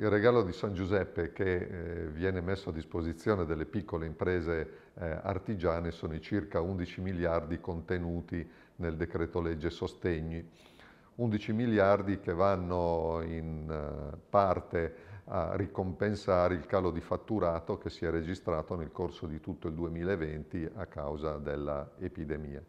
Il regalo di San Giuseppe che eh, viene messo a disposizione delle piccole imprese eh, artigiane sono i circa 11 miliardi contenuti nel decreto legge sostegni. 11 miliardi che vanno in eh, parte a ricompensare il calo di fatturato che si è registrato nel corso di tutto il 2020 a causa dell'epidemia.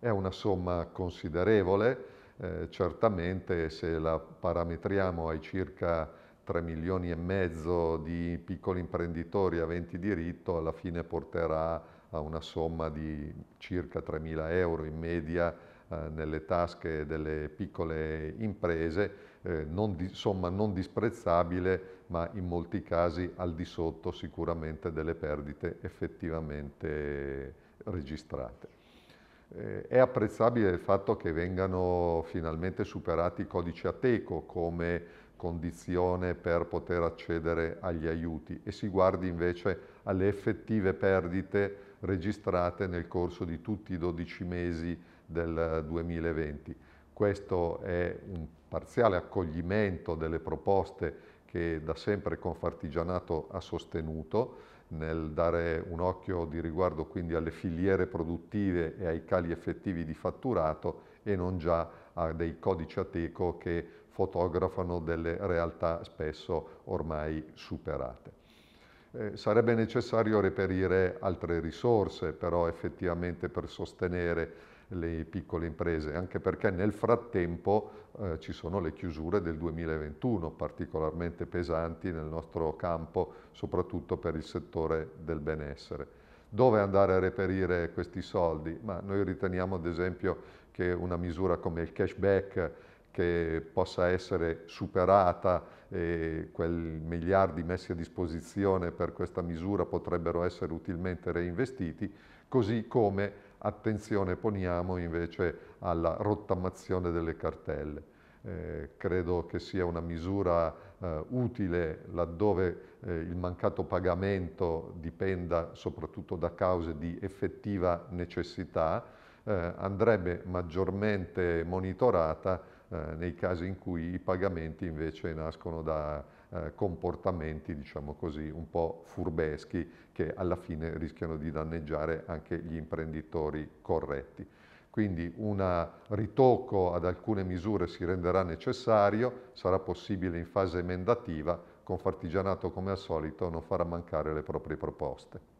È una somma considerevole, eh, certamente se la parametriamo ai circa 3 milioni e mezzo di piccoli imprenditori aventi diritto alla fine porterà a una somma di circa 3 mila euro in media eh, nelle tasche delle piccole imprese, eh, non di, somma non disprezzabile ma in molti casi al di sotto sicuramente delle perdite effettivamente registrate. Eh, è apprezzabile il fatto che vengano finalmente superati i codici ateco come condizione per poter accedere agli aiuti e si guardi invece alle effettive perdite registrate nel corso di tutti i 12 mesi del 2020. Questo è un parziale accoglimento delle proposte che da sempre Confartigianato ha sostenuto nel dare un occhio di riguardo quindi alle filiere produttive e ai cali effettivi di fatturato e non già a dei codici ateco che fotografano delle realtà spesso ormai superate. Eh, sarebbe necessario reperire altre risorse però effettivamente per sostenere le piccole imprese, anche perché nel frattempo eh, ci sono le chiusure del 2021 particolarmente pesanti nel nostro campo, soprattutto per il settore del benessere. Dove andare a reperire questi soldi? Ma noi riteniamo ad esempio che una misura come il cashback che possa essere superata e quei miliardi messi a disposizione per questa misura potrebbero essere utilmente reinvestiti, così come attenzione poniamo invece alla rottamazione delle cartelle. Eh, credo che sia una misura eh, utile laddove eh, il mancato pagamento dipenda soprattutto da cause di effettiva necessità, eh, andrebbe maggiormente monitorata eh, nei casi in cui i pagamenti invece nascono da eh, comportamenti, diciamo così, un po' furbeschi che alla fine rischiano di danneggiare anche gli imprenditori corretti quindi un ritocco ad alcune misure si renderà necessario, sarà possibile in fase emendativa, Confartigianato come al solito non farà mancare le proprie proposte.